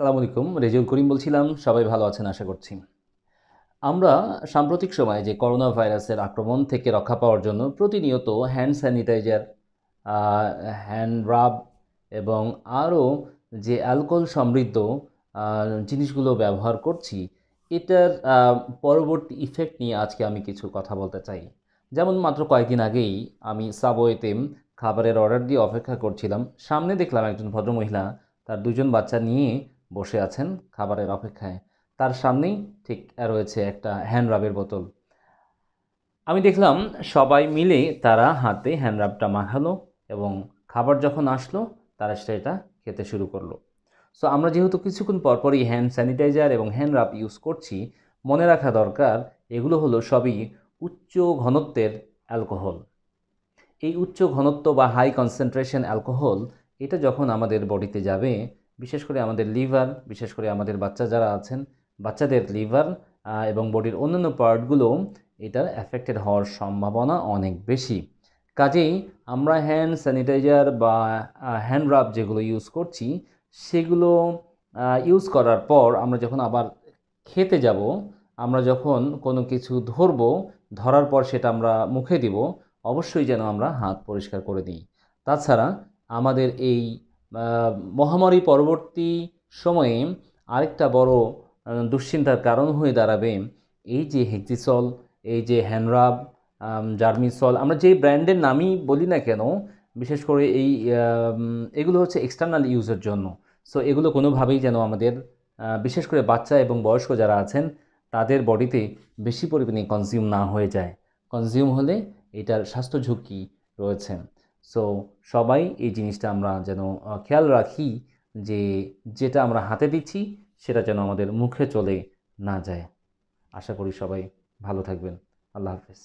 সালাম আলাইকুম রেজিউল করিম বলছিলাম সবাই ভালো আছেন আশা করছি আমরা সাম্প্রতিক সময়ে যে করোনা ভাইরাসের আক্রমণ থেকে রক্ষা পাওয়ার জন্য প্রতিনিয়ত হ্যান্ড স্যানিটাইজার হ্যান্ড রাব এবং আরও যে অ্যালকোহল সমৃদ্ধ জিনিসগুলো ব্যবহার করছি এটার পরবর্তী ইফেক্ট নিয়ে আজকে আমি কিছু কথা বলতে চাই যেমন মাত্র কয়েকদিন আগেই আমি সাবওয়েতে খাবারের অর্ডার দিয়ে অপেক্ষা করছিলাম সামনে দেখলাম একজন ভদ্রমহিলা তার দুজন বাচ্চা নিয়ে বসে আছেন খাবারের অপেক্ষায় তার সামনেই ঠিক রয়েছে একটা হ্যান্ড রাবের বোতল আমি দেখলাম সবাই মিলে তারা হাতে হ্যান্ড রাবটা মাখালো এবং খাবার যখন আসলো তারা সেটা খেতে শুরু করলো সো আমরা যেহেতু কিছুক্ষণ পরপরই হ্যান্ড স্যানিটাইজার এবং হ্যান্ড রাব ইউজ করছি মনে রাখা দরকার এগুলো হলো সবই উচ্চ ঘনত্বের অ্যালকোহল এই উচ্চ ঘনত্ব বা হাই কনসেন্ট্রেশন অ্যালকোহল এটা যখন আমাদের বডিতে যাবে বিশেষ করে আমাদের লিভার বিশেষ করে আমাদের বাচ্চা যারা আছেন বাচ্চাদের লিভার এবং বডির অন্যান্য পার্টগুলো এটার অ্যাফেক্টেড হওয়ার সম্ভাবনা অনেক বেশি কাজেই আমরা হ্যান্ড স্যানিটাইজার বা হ্যান্ড রাব যেগুলো ইউজ করছি সেগুলো ইউজ করার পর আমরা যখন আবার খেতে যাব আমরা যখন কোনো কিছু ধরব ধরার পর সেটা আমরা মুখে দিব অবশ্যই যেন আমরা হাত পরিষ্কার করে দিই তাছাড়া আমাদের এই মহামারী পরবর্তী সময়ে আরেকটা বড় দুশ্চিন্তার কারণ হয়ে দাঁড়াবে এই যে হেক্সিসল এই যে হ্যানরাব জার্মিসল আমরা যেই ব্র্যান্ডের নামই বলি না কেন বিশেষ করে এই এগুলো হচ্ছে এক্সটার্নাল ইউজের জন্য সো এগুলো কোনোভাবেই যেন আমাদের বিশেষ করে বাচ্চা এবং বয়স্ক যারা আছেন তাদের বডিতে বেশি পরিমাণে কনজিউম না হয়ে যায় কনজিউম হলে এটার স্বাস্থ্য ঝুঁকি রয়েছে সো সবাই এই জিনিসটা আমরা যেন খেয়াল রাখি যে যেটা আমরা হাতে দিচ্ছি সেটা যেন আমাদের মুখে চলে না যায় আশা করি সবাই ভালো থাকবেন আল্লাহ হাফেজ